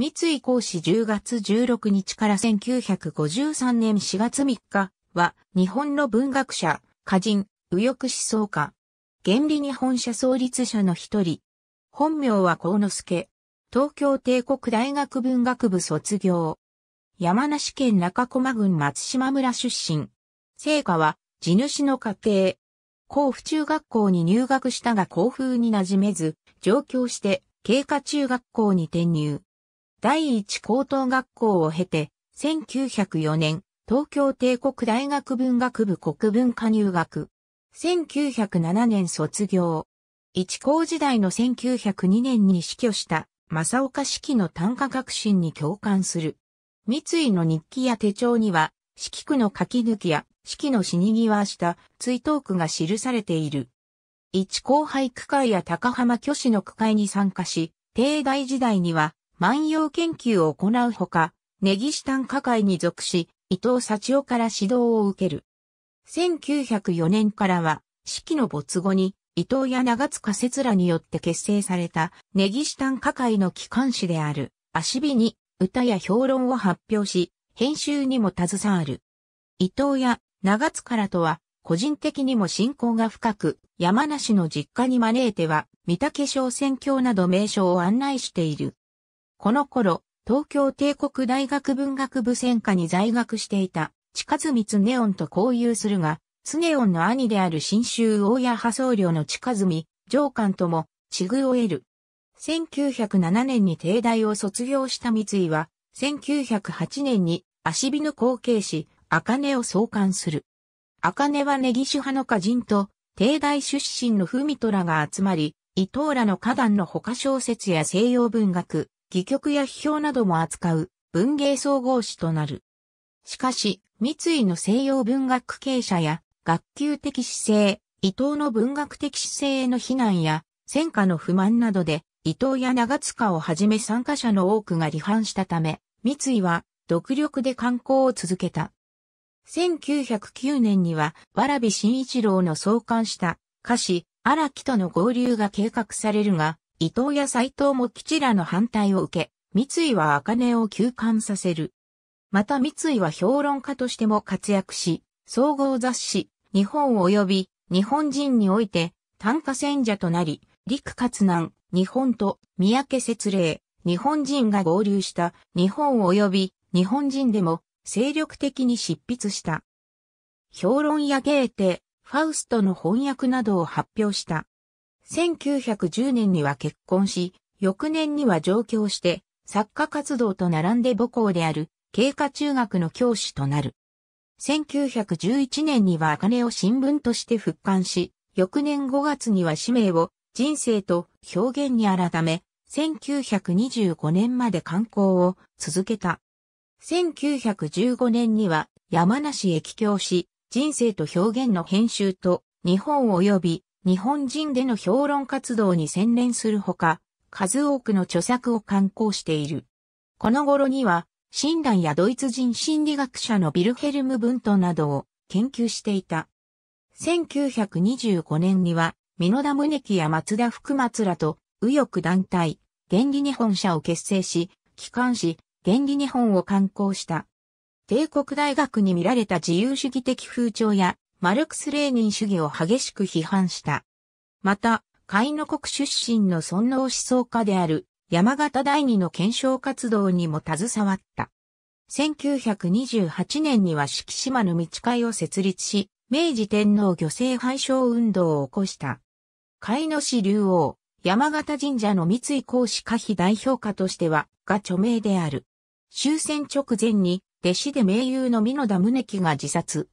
三井講師10月16日から1953年4月3日は日本の文学者、歌人、右翼思想家。原理日本社創立者の一人。本名は幸之助。東京帝国大学文学部卒業。山梨県中駒郡松島村出身。成果は地主の家庭。甲府中学校に入学したが校風に馴染めず、上京して、経過中学校に転入。第一高等学校を経て、1904年、東京帝国大学文学部国文科入学。1907年卒業。一高時代の1902年に死去した、正岡式の短歌革新に共感する。三井の日記や手帳には、四季区の書き抜きや、四季の死に際した追悼句が記されている。一後輩区会や高浜巨子の区会に参加し、帝大時代には万葉研究を行うほか、ネギシタン科会に属し、伊藤幸夫から指導を受ける。1904年からは、四季の没後に、伊藤や長塚節らによって結成された、ネギシタン科会の機関誌である、足火に、歌や評論を発表し、編集にも携わる。伊藤や長津からとは、個人的にも親交が深く、山梨の実家に招いては、三竹小選挙など名称を案内している。この頃、東京帝国大学文学部専科に在学していた、近津光ネオンと交友するが、スネオンの兄である新州大谷派僧侶の近住、上官とも、ち遇を得る。1907年に帝大を卒業した三井は、1908年に、足火の後継赤茜を創刊する。茜は根岸派の歌人と、帝大出身の文虎が集まり、伊藤らの花壇の他小説や西洋文学、戯曲や批評なども扱う文芸総合誌となる。しかし、三井の西洋文学系者や学級的姿勢、伊藤の文学的姿勢への非難や戦火の不満などで、伊藤や長塚をはじめ参加者の多くが離反したため、三井は独力で観光を続けた。1909年には、蕨新一郎の創刊した歌詞、荒木との合流が計画されるが、伊藤や斎藤も吉らの反対を受け、三井は茜を休館させる。また三井は評論家としても活躍し、総合雑誌、日本及び日本人において短歌戦者となり、陸活南、日本と三宅節霊、日本人が合流した日本及び日本人でも精力的に執筆した。評論やゲーテ、ファウストの翻訳などを発表した。1910年には結婚し、翌年には上京して、作家活動と並んで母校である、経過中学の教師となる。1911年には茜を新聞として復刊し、翌年5月には使命を人生と表現に改め、1925年まで観光を続けた。1915年には山梨へ帰郷し、人生と表現の編集と日本及び日本人での評論活動に専念するほか、数多くの著作を刊行している。この頃には、親鸞やドイツ人心理学者のビルヘルム・ブントなどを研究していた。1925年には、ミノダムネキや松田福松らと、右翼団体、原理日本社を結成し、機関し、原理日本を刊行した。帝国大学に見られた自由主義的風潮や、マルクス・レーニン主義を激しく批判した。また、海の国出身の尊王思想家である山形第二の検証活動にも携わった。1928年には四季島の道会を設立し、明治天皇漁政廃止運動を起こした。海野市竜王、山形神社の三井公子可否代表家としては、が著名である。終戦直前に、弟子で名優の美濃田宗樹が自殺。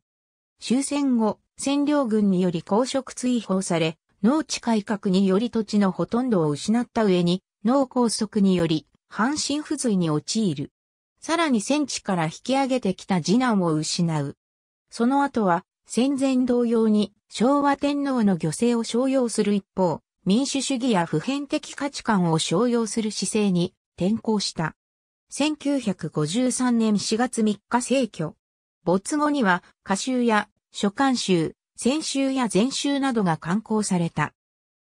終戦後、占領軍により公職追放され、農地改革により土地のほとんどを失った上に、脳梗塞により、半身不随に陥る。さらに戦地から引き上げてきた次男を失う。その後は、戦前同様に昭和天皇の漁政を商用する一方、民主主義や普遍的価値観を商用する姿勢に転向した。1953年4月3日逝去。没後には歌集や書簡集、先集や全集などが刊行された。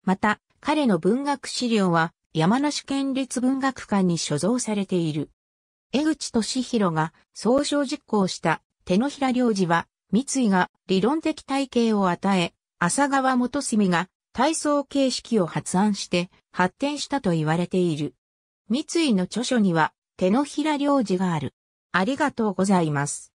また、彼の文学資料は山梨県立文学館に所蔵されている。江口敏弘が総称実行した手のひら領事は、三井が理論的体系を与え、浅川元住が体操形式を発案して発展したと言われている。三井の著書には手のひら領事がある。ありがとうございます。